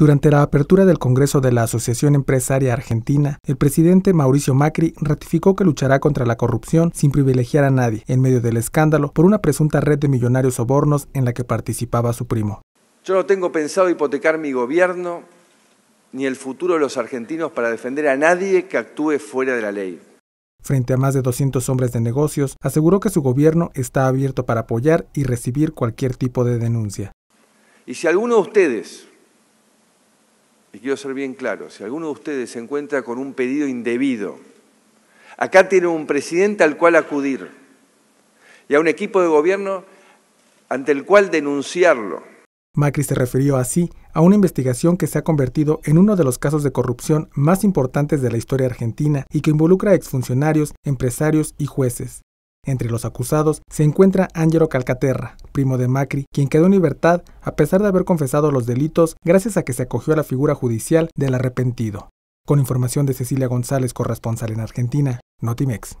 Durante la apertura del Congreso de la Asociación Empresaria Argentina, el presidente Mauricio Macri ratificó que luchará contra la corrupción sin privilegiar a nadie, en medio del escándalo por una presunta red de millonarios sobornos en la que participaba su primo. Yo no tengo pensado hipotecar mi gobierno ni el futuro de los argentinos para defender a nadie que actúe fuera de la ley. Frente a más de 200 hombres de negocios, aseguró que su gobierno está abierto para apoyar y recibir cualquier tipo de denuncia. Y si alguno de ustedes y quiero ser bien claro, si alguno de ustedes se encuentra con un pedido indebido, acá tiene un presidente al cual acudir y a un equipo de gobierno ante el cual denunciarlo. Macri se refirió así a una investigación que se ha convertido en uno de los casos de corrupción más importantes de la historia argentina y que involucra a exfuncionarios, empresarios y jueces. Entre los acusados se encuentra Ángelo Calcaterra, primo de Macri, quien quedó en libertad a pesar de haber confesado los delitos gracias a que se acogió a la figura judicial del arrepentido. Con información de Cecilia González, corresponsal en Argentina, Notimex.